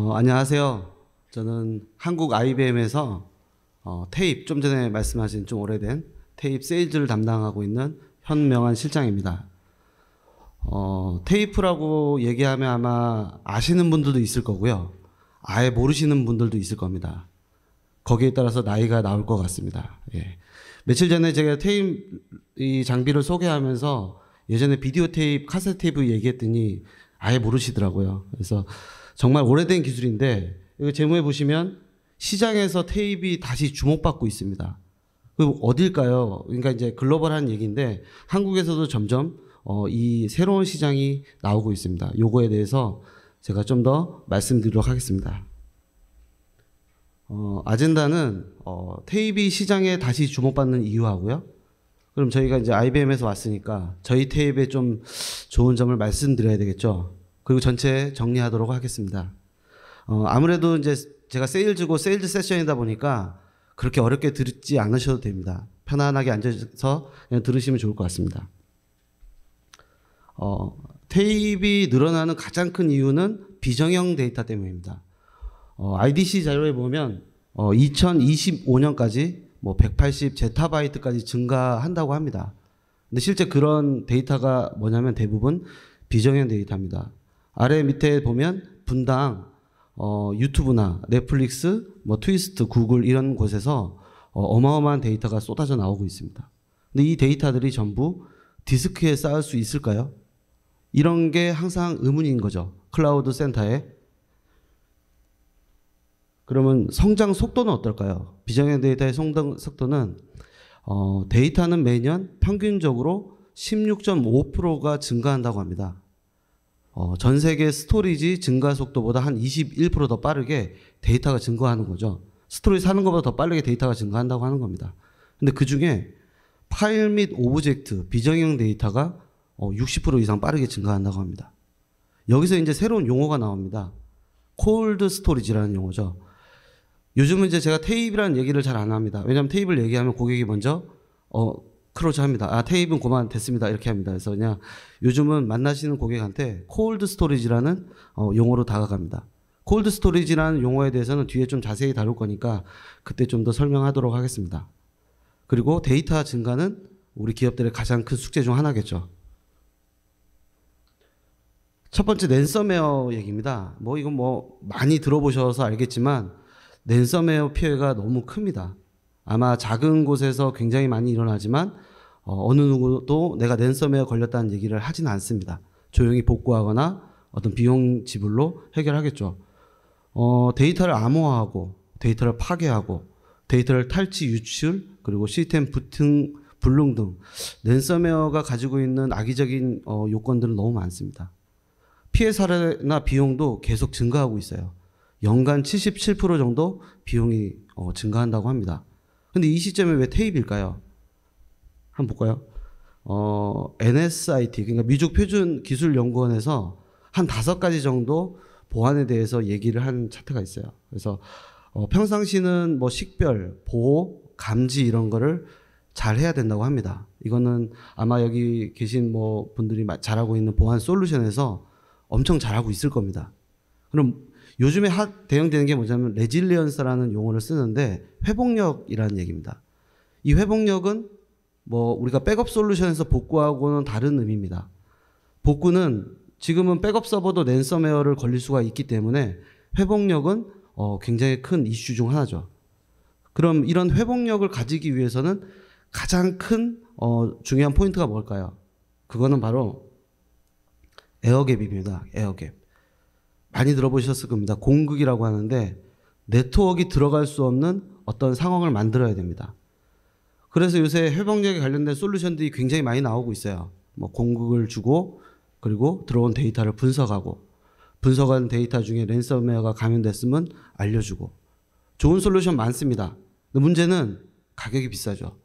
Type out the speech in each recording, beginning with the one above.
어, 안녕하세요. 저는 한국 IBM에서 어, 테이프 좀 전에 말씀하신 좀 오래된 테이프 세일즈를 담당하고 있는 현명한 실장입니다. 어, 테이프라고 얘기하면 아마 아시는 분들도 있을 거고요. 아예 모르시는 분들도 있을 겁니다. 거기에 따라서 나이가 나올 것 같습니다. 예. 며칠 전에 제가 테이프 이 장비를 소개하면서 예전에 비디오 테이프, 카세트 테이프 얘기했더니 아예 모르시더라고요. 그래서 정말 오래된 기술인데 이거 제목에 보시면 시장에서 테이프 다시 주목받고 있습니다. 그 어딜까요? 그러니까 이제 글로벌한 얘기인데 한국에서도 점점 어, 이 새로운 시장이 나오고 있습니다. 요거에 대해서 제가 좀 더 말씀드리도록 하겠습니다. 어, 아젠다는 어, 테이프 시장에 다시 주목받는 이유하고요. 그럼 저희가 이제 IBM에서 왔으니까 저희 테이프에 좀 좋은 점을 말씀드려야 되겠죠. 그리고 전체 정리하도록 하겠습니다. 어, 아무래도 이제 제가 세일즈고 세일즈 세션이다 보니까 그렇게 어렵게 듣지 않으셔도 됩니다. 편안하게 앉아서 그냥 들으시면 좋을 것 같습니다. 어, 테이블이 늘어나는 가장 큰 이유는 비정형 데이터 때문입니다. 어, IDC 자료에 보면 어, 2025년까지 뭐 180 제타바이트까지 증가한다고 합니다. 근데 실제 그런 데이터가 뭐냐면 대부분 비정형 데이터입니다. 아래 밑에 보면 분당 어, 유튜브나 넷플릭스, 뭐 트위스트, 구글 이런 곳에서 어, 마어마한 데이터가 쏟아져 나오고 있습니다. 근데 이 데이터들이 전부 디스크에 쌓을 수 있을까요? 이런 게 항상 의문인 거죠. 클라우드 센터에. 그러면 성장 속도는 어떨까요? 비정형 데이터의 성장 속도는 어, 데이터는 매년 평균적으로 16.5%가 증가한다고 합니다. 어, 전 세계 스토리지 증가 속도보다 한 21%더 빠르게 데이터가 증가하는 거죠. 스토리지 사는 것보다 더 빠르게 데이터가 증가한다고 하는 겁니다. 근데 그 중에 파일 및 오브젝트, 비정형 데이터가 어, 60% 이상 빠르게 증가한다고 합니다. 여기서 이제 새로운 용어가 나옵니다. 콜드 스토리지라는 용어죠. 요즘은 이제 제가 테이블이라는 얘기를 잘 안 합니다. 왜냐하면 테이블 얘기하면 고객이 먼저 어, 클로즈 합니다. 아, 테이프는 그만 됐습니다. 이렇게 합니다. 그래서 그냥 요즘은 만나시는 고객한테 콜드 스토리지라는 어, 용어로 다가갑니다. 콜드 스토리지라는 용어에 대해서는 뒤에 좀 자세히 다룰 거니까 그때 좀 더 설명하도록 하겠습니다. 그리고 데이터 증가는 우리 기업들의 가장 큰 숙제 중 하나겠죠. 첫 번째 랜섬웨어 얘기입니다. 뭐 이건 뭐 많이 들어보셔서 알겠지만 랜섬웨어 피해가 너무 큽니다. 아마 작은 곳에서 굉장히 많이 일어나지만 어, 느 누구도 내가 랜섬웨어 걸렸다는 얘기를 하진 않습니다. 조용히 복구하거나 어떤 비용 지불로 해결하겠죠. 어, 데이터를 암호화하고 데이터를 파괴하고 데이터를 탈취 유출 그리고 시스템 부팅 불능 등 랜섬웨어가 가지고 있는 악의적인 어, 요건들은 너무 많습니다. 피해 사례나 비용도 계속 증가하고 있어요. 연간 77% 정도 비용이 어, 증가한다고 합니다. 근데 이 시점에 왜 테이프일까요? 한번 볼까요? 어, NSIT, 그러니까 미국 표준 기술 연구원에서 한 다섯 가지 정도 보안에 대해서 얘기를 한 차트가 있어요. 그래서 어, 평상시는 뭐 식별, 보호, 감지 이런 거를 잘 해야 된다고 합니다. 이거는 아마 여기 계신 뭐 분들이 잘하고 있는 보안 솔루션에서 엄청 잘하고 있을 겁니다. 그럼 요즘에 핫 대응되는 게 뭐냐면 레질리언스라는 용어를 쓰는데 회복력이라는 얘기입니다. 이 회복력은 뭐 우리가 백업 솔루션에서 복구하고는 다른 의미입니다. 복구는 지금은 백업 서버도 랜섬웨어를 걸릴 수가 있기 때문에 회복력은 어 굉장히 큰 이슈 중 하나죠. 그럼 이런 회복력을 가지기 위해서는 가장 큰어 중요한 포인트가 뭘까요? 그거는 바로 에어갭입니다. 에어갭. 많이 들어보셨을 겁니다. 공극이라고 하는데 네트워크가 들어갈 수 없는 어떤 상황을 만들어야 됩니다. 그래서 요새 해방력에 관련된 솔루션들이 굉장히 많이 나오고 있어요. 뭐 공급을 주고 그리고 들어온 데이터를 분석하고 분석한 데이터 중에 랜섬웨어가 감염됐으면 알려주고 좋은 솔루션 많습니다. 근데 문제는 가격이 비싸죠.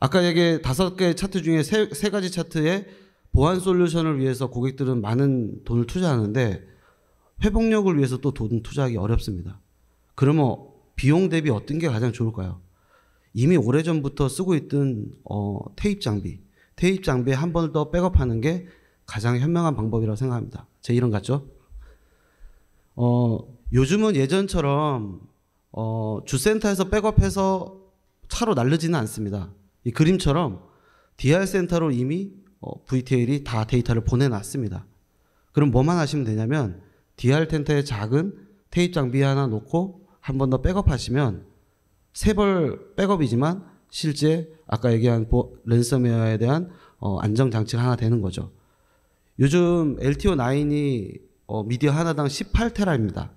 아까 얘기 다섯 개 차트 중에 세, 세 가지 차트에 보안 솔루션을 위해서 고객들은 많은 돈을 투자하는데 회복력을 위해서 또 돈 투자하기 어렵습니다. 그러면 비용 대비 어떤 게 가장 좋을까요? 이미 오래전부터 쓰고 있던 어, 테이프 장비, 테이프 장비에 한 번 더 백업하는 게 가장 현명한 방법이라고 생각합니다. 제 이론 같죠? 어, 요즘은 예전처럼 어, 주센터에서 백업해서 차로 날르지는 않습니다. 이 그림처럼 DR 센터로 이미 어, VTL이 다 데이터를 보내놨습니다. 그럼 뭐만 하시면 되냐면 DR 텐트에 작은 테이프 장비 하나 놓고 한 번 더 백업하시면 세벌 백업이지만 실제 아까 얘기한 보, 랜섬웨어에 대한 어, 안정 장치가 하나 되는 거죠. 요즘 LTO9이 어, 미디어 하나당 18테라입니다.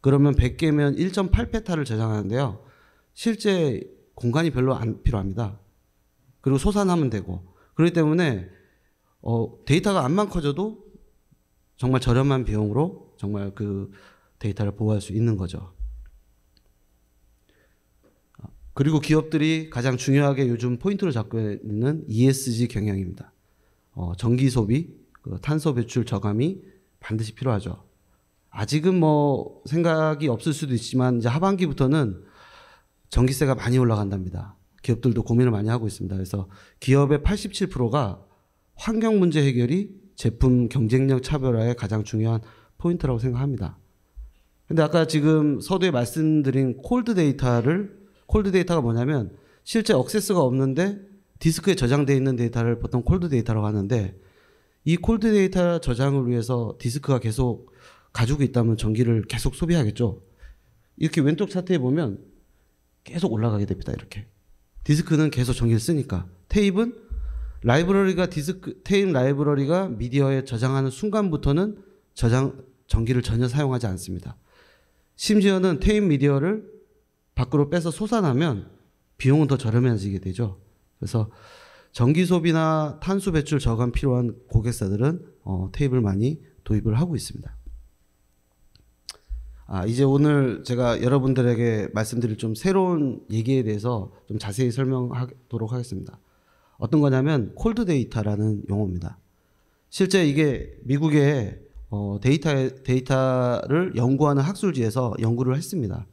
그러면 100개면 1.8페타를 저장하는데요. 실제 공간이 별로 안 필요합니다. 그리고 소산하면 되고. 그렇기 때문에 어, 데이터가 안만 커져도 정말 저렴한 비용으로 정말 그 데이터를 보호할 수 있는 거죠. 그리고 기업들이 가장 중요하게 요즘 포인트를 잡고 있는 ESG 경영입니다. 어, 전기 소비, 그 탄소 배출 저감이 반드시 필요하죠. 아직은 뭐 생각이 없을 수도 있지만 이제 하반기부터는 전기세가 많이 올라간답니다. 기업들도 고민을 많이 하고 있습니다. 그래서 기업의 87%가 환경 문제 해결이 제품 경쟁력 차별화의 가장 중요한 포인트라고 생각합니다. 근데 아까 지금 서두에 말씀드린 콜드 데이터를 콜드 데이터가 뭐냐면 실제 억세스가 없는데 디스크에 저장되어 있는 데이터를 보통 콜드 데이터라고 하는데 이 콜드 데이터 저장을 위해서 디스크가 계속 가지고 있다면 전기를 계속 소비하겠죠. 이렇게 왼쪽 차트에 보면 계속 올라가게 됩니다. 이렇게. 디스크는 계속 전기를 쓰니까. 테이프는 라이브러리가 디스크 테이 라이브러리가 미디어에 저장하는 순간부터는 저장 전기를 전혀 사용하지 않습니다. 심지어는 테이 미디어를 밖으로 빼서 솟아나면 비용은 더 저렴해지게 되죠. 그래서 전기 소비나 탄소 배출 저감 필요한 고객사들은 어, 테이블 많이 도입을 하고 있습니다. 아, 이제 오늘 제가 여러분들에게 말씀드릴 좀 새로운 얘기에 대해서 좀 자세히 설명하도록 하겠습니다. 어떤 거냐면 콜드 데이터라는 용어입니다. 실제 이게 미국의 어, 데이터 데이터를 연구하는 학술지에서 연구를 했습니다.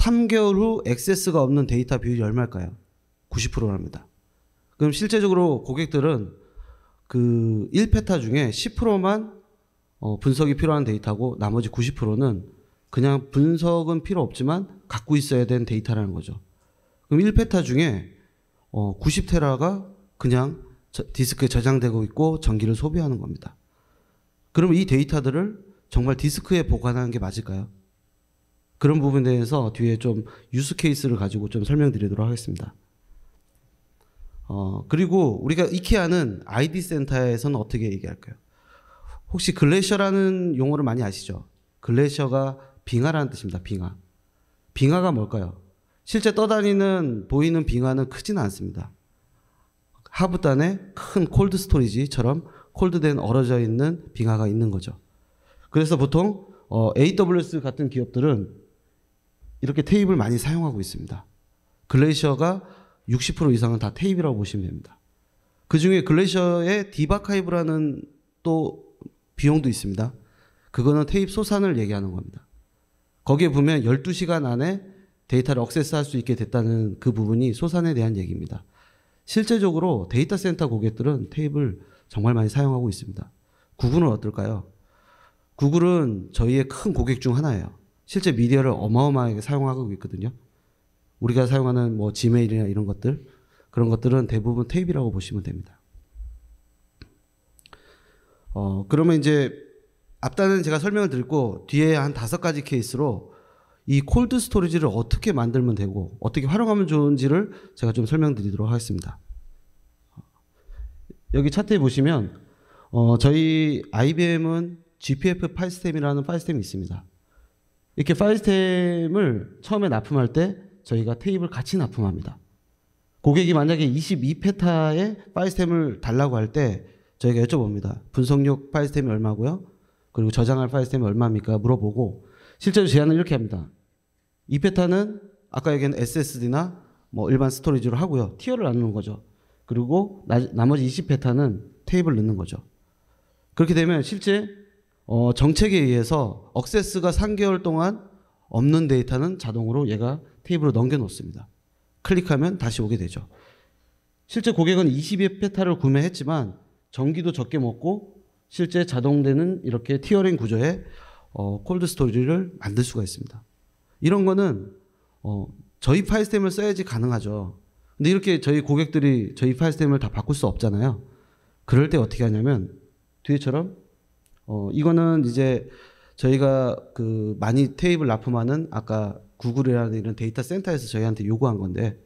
3개월 후 액세스가 없는 데이터 비율이 얼마일까요? 90%랍니다. 그럼 실제적으로 고객들은 그 1페타 중에 10%만 어 분석이 필요한 데이터고 나머지 90%는 그냥 분석은 필요 없지만 갖고 있어야 된 데이터라는 거죠. 그럼 1페타 중에 어 90테라가 그냥 디스크에 저장되고 있고 전기를 소비하는 겁니다. 그럼 이 데이터들을 정말 디스크에 보관하는 게 맞을까요? 그런 부분에 대해서 뒤에 좀 유스 케이스를 가지고 좀 설명드리도록 하겠습니다. 어, 그리고 우리가 이케아는 아이 센터에서는 어떻게 얘기할까요? 혹시 글래셔라는 용어를 많이 아시죠? 글래셔가 빙하라는 뜻입니다. 빙하. 빙하가 뭘까요? 실제 떠다니는 보이는 빙하는 크지 않습니다. 하부단에 큰 콜드 스토리지처럼 콜드된 얼어져 있는 빙하가 있는 거죠. 그래서 보통 어, AWS 같은 기업들은 이렇게 테이프를 많이 사용하고 있습니다. 글레이셔가 60% 이상은 다 테이프라고 보시면 됩니다. 그 중에 글레이셔의 디바카이브라는 또 비용도 있습니다. 그거는 테이프 소산을 얘기하는 겁니다. 거기에 보면 12시간 안에 데이터를 억세스할 수 있게 됐다는 그 부분이 소산에 대한 얘기입니다. 실제적으로 데이터 센터 고객들은 테이프를 정말 많이 사용하고 있습니다. 구글은 어떨까요? 구글은 저희의 큰 고객 중 하나예요. 실제 미디어를 어마어마하게 사용하고 있거든요. 우리가 사용하는 뭐 지메일이나 이런 것들 그런 것들은 대부분 테이프라고 보시면 됩니다. 어 그러면 이제 앞단은 제가 설명을 드리고 뒤에 한 다섯 가지 케이스로 이 콜드 스토리지를 어떻게 만들면 되고 어떻게 활용하면 좋은지를 제가 좀 설명드리도록 하겠습니다. 여기 차트에 보시면 어 저희 IBM은 GPF 파일 스템이라는 파일 스템이 있습니다. 이렇게 파이스템을 처음에 납품할 때 저희가 테이블 같이 납품합니다. 고객이 만약에 22페타의 파이스템을 달라고 할 때 저희가 여쭤봅니다. 분석력 파이스템이 얼마고요? 그리고 저장할 파이스템이 얼마입니까? 물어보고 실제로 제안을 이렇게 합니다. 2페타는 아까 얘기한 SSD나 뭐 일반 스토리지로 하고요. 티어를 나누는 거죠. 그리고 나, 나머지 20페타는 테이블 넣는 거죠. 그렇게 되면 실제 어, 정책에 의해서 억세스가 3개월 동안 없는 데이터는 자동으로 얘가 테이블로 넘겨 놓습니다. 클릭하면 다시 오게 되죠. 실제 고객은 22 0 페타를 구매했지만 전기도 적게 먹고 실제 자동되는 이렇게 티어링 구조의 어, 콜드 스토리를 만들 수가 있습니다. 이런 거는 어, 저희 파일스템을 써야지 가능하죠. 근데 이렇게 저희 고객들이 저희 파일스템을 다 바꿀 수 없잖아요. 그럴 때 어떻게 하냐면 뒤에처럼 어, 이거는 이제 저희가 그 많이 테이블 납품하는 아까 구글이라는 이런 데이터 센터에서 저희한테 요구한 건데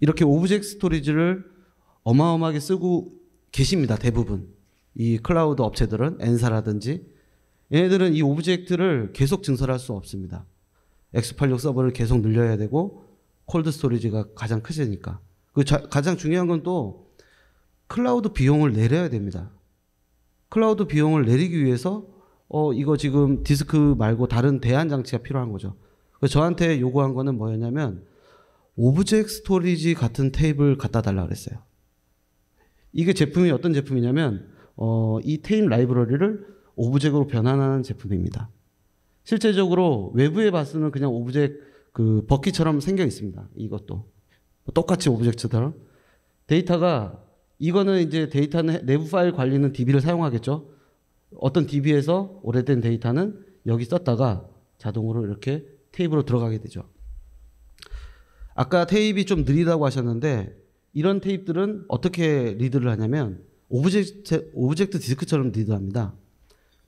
이렇게 오브젝트 스토리지를 어마어마하게 쓰고 계십니다 대부분 이 클라우드 업체들은 엔사라든지 얘네들은 이 오브젝트를 계속 증설할 수 없습니다 X86 서버를 계속 늘려야 되고 콜드 스토리지가 가장 크시니까 그 가장 중요한 건 또 클라우드 비용을 내려야 됩니다 클라우드 비용을 내리기 위해서 어 이거 지금 디스크 말고 다른 대안 장치가 필요한 거죠. 저한테 요구한 거는 뭐였냐면 오브젝트 스토리지 같은 테이블 갖다 달라 그랬어요. 이게 제품이 어떤 제품이냐면 어, 이 테임 라이브러리를 오브젝트로 변환하는 제품입니다. 실제적으로 외부에 봤으면 그냥 오브젝트 그 버킷처럼 생겨 있습니다. 이것도 뭐 똑같이 오브젝트처럼 데이터가 이거는 이제 데이터는 내부 파일 관리는 DB를 사용하겠죠. 어떤 DB에서 오래된 데이터는 여기 썼다가 자동으로 이렇게 테이블로 들어가게 되죠. 아까 테이프좀 느리다고 하셨는데 이런 테이프들은 어떻게 리드를 하냐면 오브젝트, 오브젝트 디스크처럼 리드합니다.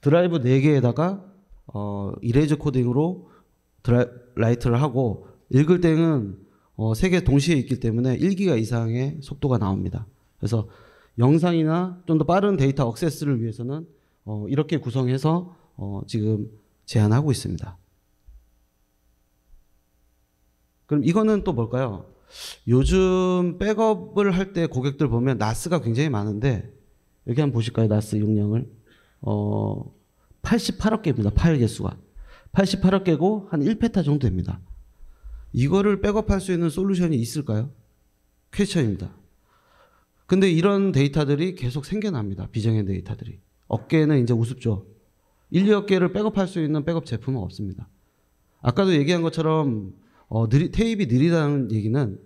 드라이브 4개에다가 어, 이레이저 코딩으로 드라이, 라이트를 하고 읽을 때는 어, 3개 동시에 있기 때문에 1기가 이상의 속도가 나옵니다. 그래서 영상이나 좀 더 빠른 데이터 억세스를 위해서는 어, 이렇게 구성해서 어, 지금 제안하고 있습니다. 그럼 이거는 또 뭘까요? 요즘 백업을 할 때 고객들 보면 나스가 굉장히 많은데 여기 한번 보실까요? 나스 용량을 어 88억 개입니다. 파일 개수가 88억 개고 한 1페타 정도 됩니다. 이거를 백업할 수 있는 솔루션이 있을까요? 퀘션입니다. 근데 이런 데이터들이 계속 생겨납니다. 비정형 데이터들이. 어깨는 이제 우습죠. 1, 2어깨를 백업할 수 있는 백업 제품은 없습니다. 아까도 얘기한 것처럼 어, 느리, 테이프 느리다는 얘기는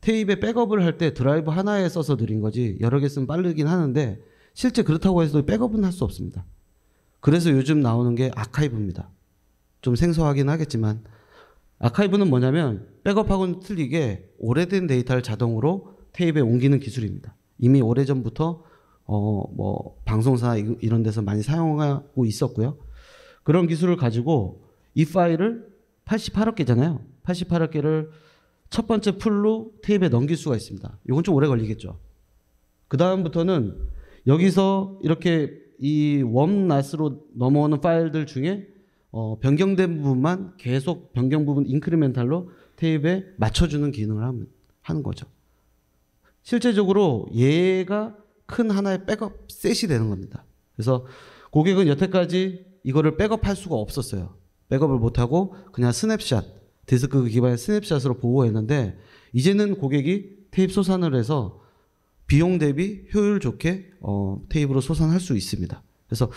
테이프에 백업을 할 때 드라이브 하나에 써서 느린 거지 여러 개 쓰면 빠르긴 하는데 실제 그렇다고 해서 백업은 할 수 없습니다. 그래서 요즘 나오는 게 아카이브입니다. 좀 생소하긴 하겠지만 아카이브는 뭐냐면 백업하고는 틀리게 오래된 데이터를 자동으로 테이프에 옮기는 기술입니다. 이미 오래전부터 어뭐 방송사 이런 데서 많이 사용하고 있었고요. 그런 기술을 가지고 이 파일을 88억 개잖아요. 88억 개를 첫 번째 풀로 테이프에 넘길 수가 있습니다. 이건 좀 오래 걸리겠죠. 그 다음부터는 여기서 이렇게 이 웜낫으로 넘어오는 파일들 중에 어 변경된 부분만 계속 변경 부분 인크리멘탈로 테이프에 맞춰주는 기능을 하는 거죠. 실제적으로 얘가 큰 하나의 백업 셋이 되는 겁니다. 그래서 고객은 여태까지 이거를 백업할 수가 없었어요. 백업을 못하고 그냥 스냅샷, 디스크 기반의 스냅샷으로 보호했는데 이제는 고객이 테이프 소산을 해서 비용 대비 효율 좋게 어, 테이프로 소산할 수 있습니다. 그래서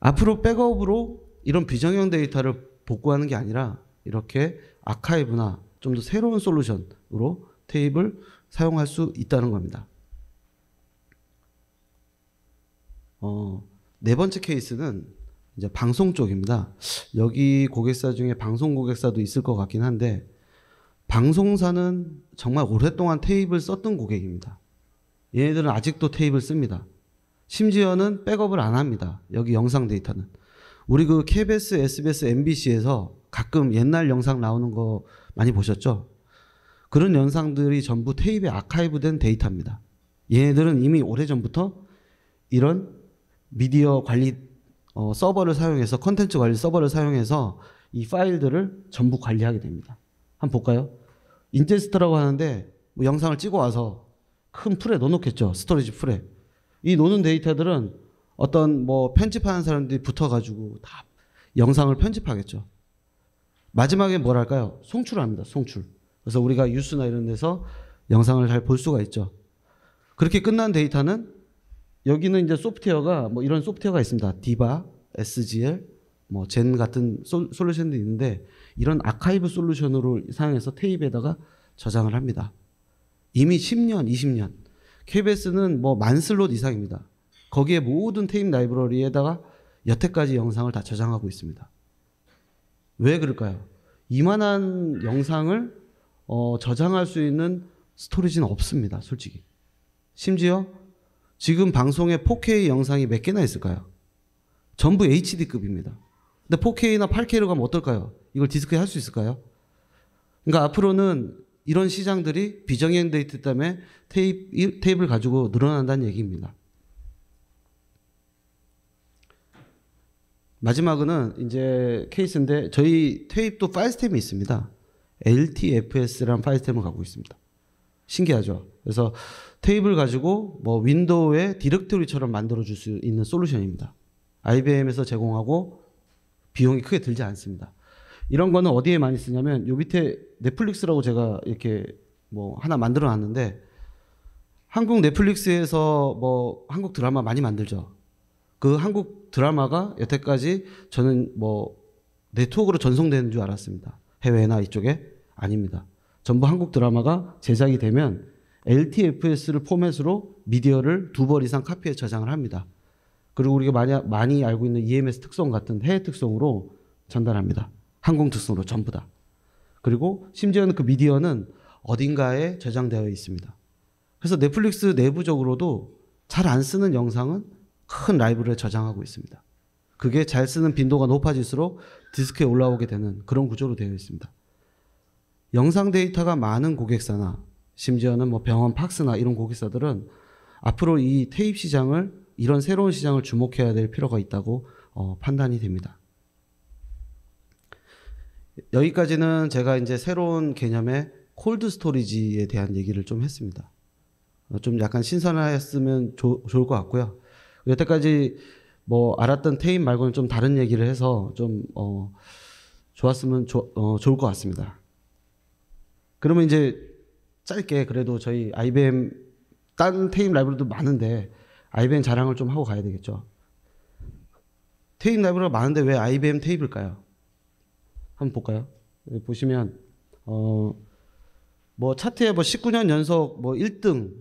앞으로 백업으로 이런 비정형 데이터를 복구하는 게 아니라 이렇게 아카이브나 좀 더 새로운 솔루션으로 테이블 사용할 수 있다는 겁니다. 어, 네 번째 케이스는 이제 방송 쪽입니다. 여기 고객사 중에 방송 고객사도 있을 것 같긴 한데 방송사는 정말 오랫동안 테이블 썼던 고객입니다. 얘네들은 아직도 테이블 씁니다. 심지어는 백업을 안 합니다. 여기 영상 데이터는. 우리 그 KBS, SBS, MBC에서 가끔 옛날 영상 나오는 거 많이 보셨죠? 그런 현상들이 전부 테이프에 아카이브된 데이터입니다. 얘네들은 이미 오래전부터 이런 미디어 관리 어, 서버를 사용해서 컨텐츠 관리 서버를 사용해서 이 파일들을 전부 관리하게 됩니다. 한번 볼까요? 인제스트라고 하는데 뭐 영상을 찍어 와서 큰 풀에 넣어놓겠죠. 스토리지 풀에. 이 노는 데이터들은 어떤 뭐 편집하는 사람들이 붙어가지고 다 영상을 편집하겠죠. 마지막에 뭘 할까요? 송출합니다. 송출. 그래서 우리가 뉴스나 이런 데서 영상을 잘 볼 수가 있죠. 그렇게 끝난 데이터는 여기는 이제 소프트웨어가 뭐 이런 소프트웨어가 있습니다. 디바, SGL, 뭐 젠 같은 솔, 루션도 있는데 이런 아카이브 솔루션으로 사용해서 테이프에다가 저장을 합니다. 이미 10년, 20년 KBS는 뭐 만 슬롯 이상입니다. 거기에 모든 테이프 라이브러리에다가 여태까지 영상을 다 저장하고 있습니다. 왜 그럴까요? 이만한 영상을 어, 저장할 수 있는 스토리지는 없습니다. 솔직히. 심지어 지금 방송에 4K 영상이 몇 개나 있을까요? 전부 HD급입니다. 근데 4K나 8K로 가면 어떨까요? 이걸 디스크에 할 수 있을까요? 그러니까 앞으로는 이런 시장들이 비정형되어 있 때문에 테이프, 테이프를 가지고 늘어난다는 얘기입니다. 마지막은 이제 케이스인데 저희 테이프도 파일 스템이 있습니다. LTFS라는 파일템을 갖고 있습니다. 신기하죠? 그래서 테이블 가지고 뭐 윈도우의 디렉토리처럼 만들어 줄 수 있는 솔루션입니다. IBM에서 제공하고 비용이 크게 들지 않습니다. 이런 거는 어디에 많이 쓰냐면 요 밑에 넷플릭스라고 제가 이렇게 뭐 하나 만들어 놨는데 한국 넷플릭스에서 뭐 한국 드라마 많이 만들죠. 그 한국 드라마가 여태까지 저는 뭐 네트워크로 전송되는 줄 알았습니다. 해외나 이쪽에. 아닙니다. 전부 한국 드라마가 제작이 되면 LTFS를 포맷으로 미디어를 두벌 이상 카피해 저장을 합니다. 그리고 우리가 많이, 많이 알고 있는 EMS 특성 같은 해외 특성으로 전달합니다. 항공 특성으로 전부 다. 그리고 심지어는 그 미디어는 어딘가에 저장되어 있습니다. 그래서 넷플릭스 내부적으로도 잘 안 쓰는 영상은 큰라이브러 저장하고 있습니다. 그게 잘 쓰는 빈도가 높아질수록 디스크에 올라오게 되는 그런 구조로 되어 있습니다. 영상 데이터가 많은 고객사나 심지어는 뭐 병원 팍스나 이런 고객사들은 앞으로 이 테이프 시장을 이런 새로운 시장을 주목해야 될 필요가 있다고 어, 판단이 됩니다. 여기까지는 제가 이제 새로운 개념의 콜드 스토리지에 대한 얘기를 좀 했습니다. 어, 좀 약간 신선하였으면 조, 좋을 것 같고요. 여태까지 뭐 알았던 테임 말고는 좀 다른 얘기를 해서 좀 어, 좋았으면 조, 어, 좋을 것 같습니다. 그러면 이제 짧게 그래도 저희 IBM 딴 테임 라이브러도 많은데 IBM 자랑을 좀 하고 가야 되겠죠. 테임 라이브러가 많은데 왜 IBM 테이블까요? 한번 볼까요? 네, 보시면 어 뭐 차트에 뭐 19년 연속 뭐 1등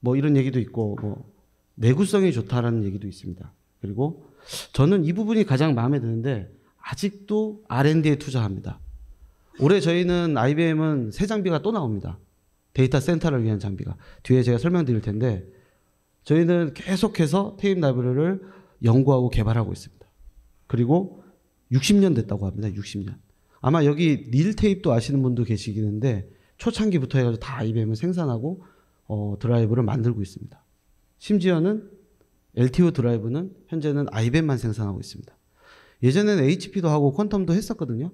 뭐 이런 얘기도 있고 뭐 내구성이 좋다라는 얘기도 있습니다. 그리고 저는 이 부분이 가장 마음에 드는데 아직도 R&D에 투자합니다. 올해 저희는 IBM은 새 장비가 또 나옵니다. 데이터 센터를 위한 장비가. 뒤에 제가 설명드릴 텐데 저희는 계속해서 테임 라이브러리를 연구하고 개발하고 있습니다. 그리고 60년 됐다고 합니다. 60년. 아마 여기 닐 테이프도 아시는 분도 계시기는데 초창기부터 해가지고 다 IBM을 생산하고 어, 드라이브를 만들고 있습니다. 심지어는 LTO 드라이브는 현재는 IBM만 생산하고 있습니다. 예전에는 HP도 하고 퀀텀도 했었거든요.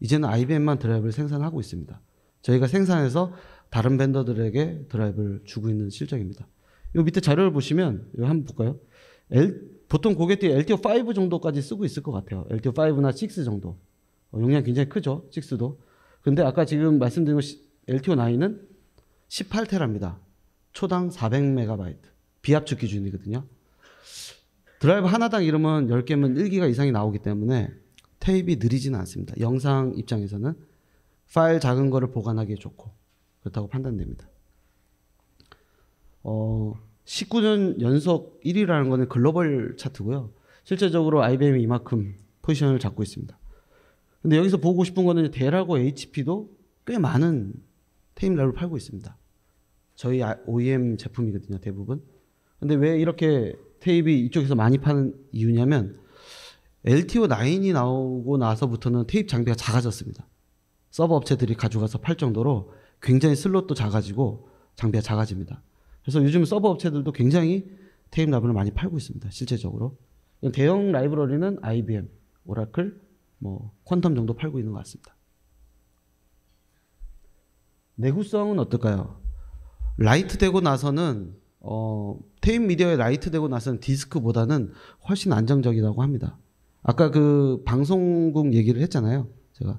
이제는 IBM만 드라이브를 생산하고 있습니다. 저희가 생산해서 다른 벤더들에게 드라이브를 주고 있는 실적입니다. 요 밑에 자료를 보시면 요 한번 볼까요? L, 보통 고객들이 LTO 5 정도까지 쓰고 있을 것 같아요. LTO 5나 6 정도. 어, 용량 굉장히 크죠. 6도. 근데 아까 지금 말씀드린 것이 LTO 9은 18테라입니다. 초당 400메가바이트. 비압축 기준이거든요. 드라이브 하나당 이러면 10개면 1기가 이상이 나오기 때문에 테이프가 느리지는 않습니다. 영상 입장에서는 파일 작은 거를 보관하기에 좋고 그렇다고 판단됩니다. 어, 19년 연속 1위라는 거는 글로벌 차트고요. 실제적으로 IBM이 이만큼 포지션을 잡고 있습니다. 근데 여기서 보고 싶은 거는 대라고 HP도 꽤 많은 테임랩을 팔고 있습니다. 저희 OEM 아, 제품이거든요, 대부분. 근데 왜 이렇게 테이프 이쪽에서 많이 파는 이유냐면 LTO9이 나오고 나서부터는 테이프 장비가 작아졌습니다. 서버 업체들이 가져가서 팔 정도로 굉장히 슬롯도 작아지고 장비가 작아집니다. 그래서 요즘 서버 업체들도 굉장히 테이프 라벨을 많이 팔고 있습니다. 실제적으로. 대형 라이브러리는 IBM, 오라클, 뭐 퀀텀 정도 팔고 있는 것 같습니다. 내구성은 어떨까요? 라이트 되고 나서는 어, 테이프 미디어에 라이트 되고 나서는 디스크보다는 훨씬 안정적이라고 합니다. 아까 그 방송국 얘기를 했잖아요. 제가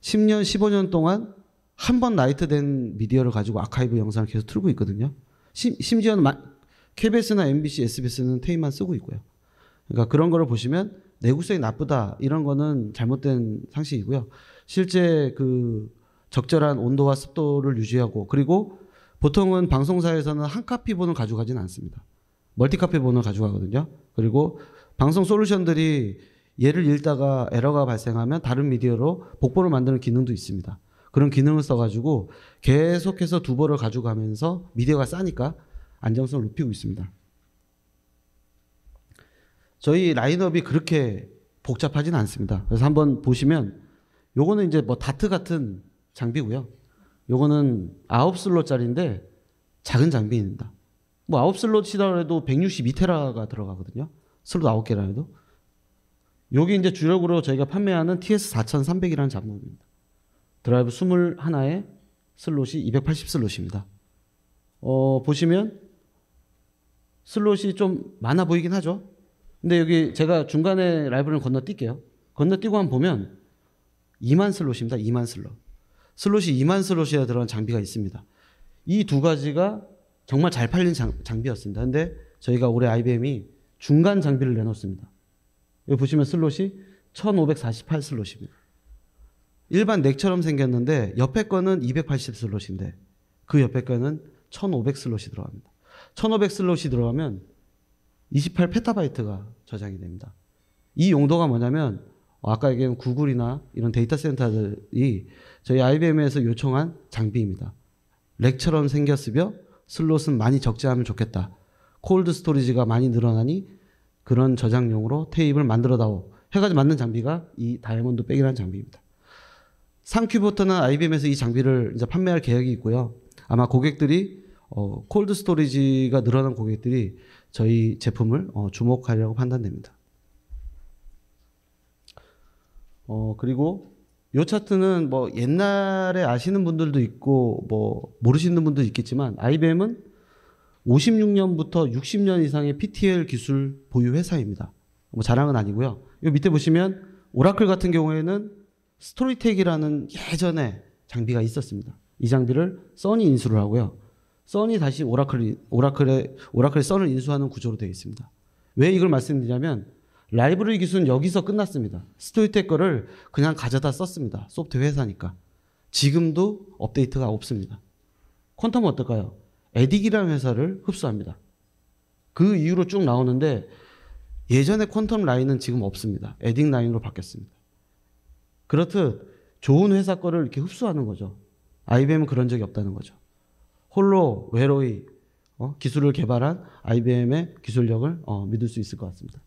10년, 15년 동안 한 번 나이트된 미디어를 가지고 아카이브 영상을 계속 틀고 있거든요. 심, 심지어는 마, KBS나 MBC, SBS는 테이만 쓰고 있고요. 그러니까 그런 거를 보시면 내구성이 나쁘다 이런 거는 잘못된 상식이고요. 실제 그 적절한 온도와 습도를 유지하고 그리고 보통은 방송사에서는 한 카피본을 가져가지는 않습니다. 멀티 카피본을 가져가거든요. 그리고 방송 솔루션들이 얘를 읽다가 에러가 발생하면 다른 미디어로 복본을 만드는 기능도 있습니다. 그런 기능을 써가지고 계속해서 두 벌을 가져가면서 미디어가 싸니까 안정성을 높이고 있습니다. 저희 라인업이 그렇게 복잡하진 않습니다. 그래서 한번 보시면 요거는 이제 뭐 다트 같은 장비고요. 요거는 9슬롯짜리인데 작은 장비입니다. 뭐 9슬롯이라 해도 162테라가 들어가거든요. 슬롯 9개라 해도. 여기 이제 주력으로 저희가 판매하는 TS4300이라는 작물입니다. 드라이브 21에 슬롯이 280 슬롯입니다. 어, 보시면 슬롯이 좀 많아 보이긴 하죠. 근데 여기 제가 중간에 라이브를 건너뛸게요. 건너뛰고 한 보면 2만 슬롯입니다. 2만 슬롯. 슬롯이 2만 슬롯이라 들어간 장비가 있습니다. 이 두 가지가 정말 잘 팔린 장, 장비였습니다. 근데 저희가 올해 IBM이 중간 장비를 내놓습니다. 여기 보시면 슬롯이 1548 슬롯입니다. 일반 넥처럼 생겼는데 옆에 거는 280 슬롯인데 그 옆에 거는 1500 슬롯이 들어갑니다. 1500 슬롯이 들어가면 28 페타바이트가 저장이 됩니다. 이 용도가 뭐냐면 아까 얘기한 구글이나 이런 데이터 센터들이 저희 IBM에서 요청한 장비입니다. 렉처럼 생겼으며 슬롯은 많이 적재하면 좋겠다. 콜드 스토리지가 많이 늘어나니 그런 저장용으로 테이프를 만들어다오 해가지고 만든 장비가 이 다이아몬드 백이라는 장비입니다. 상큐부터는 IBM에서 이 장비를 이제 판매할 계획이 있고요. 아마 고객들이 어, 콜드 스토리지가 늘어난 고객들이 저희 제품을 어, 주목하려고 판단됩니다. 어, 그리고 이 차트는 뭐 옛날에 아시는 분들도 있고 뭐 모르시는 분도 있겠지만 IBM은 56년부터 60년 이상의 PTL 기술 보유 회사입니다. 뭐 자랑은 아니고요. 이 밑에 보시면 오라클 같은 경우에는 스토리텍이라는 예전에 장비가 있었습니다. 이 장비를 써니 인수를 하고요. 써니 다시 오라클 오라클의 오라클의 써를 인수하는 구조로 되어 있습니다. 왜 이걸 말씀드리냐면 라이브러리 기술은 여기서 끝났습니다. 스토리텍 거를 그냥 가져다 썼습니다. 소프트 회사니까. 지금도 업데이트가 없습니다. 퀀텀은 어떨까요? 에딕이라는 회사를 흡수합니다. 그 이후로 쭉 나오는데 예전에 퀀텀 라인은 지금 없습니다. 에딕 라인으로 바뀌었습니다. 그렇듯 좋은 회사 거를 이렇게 흡수하는 거죠. IBM은 그런 적이 없다는 거죠. 홀로 외로이 어? 기술을 개발한 IBM의 기술력을 어, 믿을 수 있을 것 같습니다.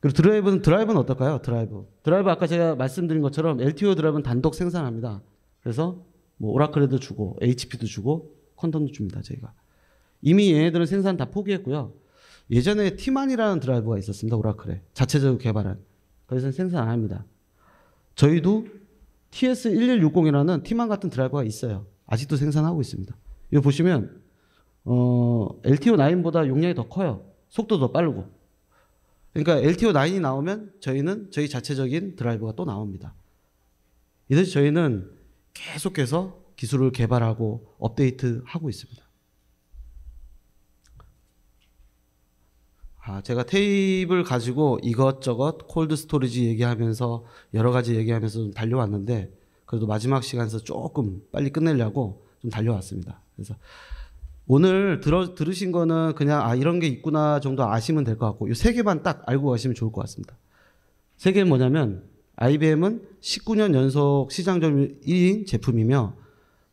그리고 드라이브는 드라이브는 어떨까요? 드라이브. 드라이브 아까 제가 말씀드린 것처럼 LTO 드라이브는 단독 생산합니다. 그래서 뭐 오라클에도 주고 HP도 주고 컨덤도 줍니다 저희가 이미 얘네들은 생산 다 포기했고요 예전에 티만이라는 드라이버가 있었습니다 오라클에 자체적으로 개발한 거기서 그 생산 안 합니다 저희도 TS1160이라는 티만 같은 드라이버가 있어요 아직도 생산하고 있습니다 이거 보시면 어, LTO9보다 용량이 더 커요 속도도 더 빠르고 그러니까 LTO9이 나오면 저희는 저희 자체적인 드라이버가 또 나옵니다 이듯이 저희는 계속해서 기술을 개발하고 업데이트하고 있습니다. 아, 제가 테이블 가지고 이것저것 콜드 스토리지 얘기하면서 여러 가지 얘기하면서 좀 달려왔는데 그래도 마지막 시간에서 조금 빨리 끝내려고 좀 달려왔습니다. 그래서 오늘 들어, 들으신 거는 그냥 아 이런 게 있구나 정도 아시면 될 것 같고 이 세 개만 딱 알고 가시면 좋을 것 같습니다. 세 개는 뭐냐면 IBM은 19년 연속 시장 점유 1인 제품이며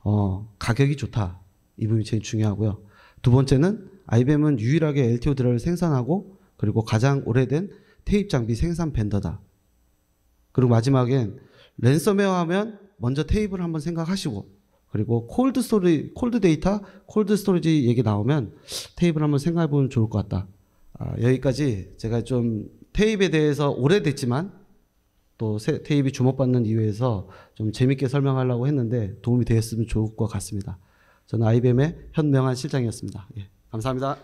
어, 가격이 좋다. 이 부분이 제일 중요하고요. 두 번째는 IBM은 유일하게 LTO 드라를 생산하고 그리고 가장 오래된 테이프 장비 생산 밴더다 그리고 마지막엔 랜섬웨어 하면 먼저 테이블 한번 생각하시고 그리고 콜드 스토리 콜드 데이터 콜드 스토리지 얘기 나오면 테이블 한번 생각해 보면 좋을 것 같다. 아, 여기까지 제가 좀 테이프에 대해서 오래됐지만 또 테이프 주목받는 이유에서 좀 재밌게 설명하려고 했는데 도움이 되었으면 좋을 것 같습니다. 저는 IBM의 현명한 실장이었습니다. 예, 감사합니다.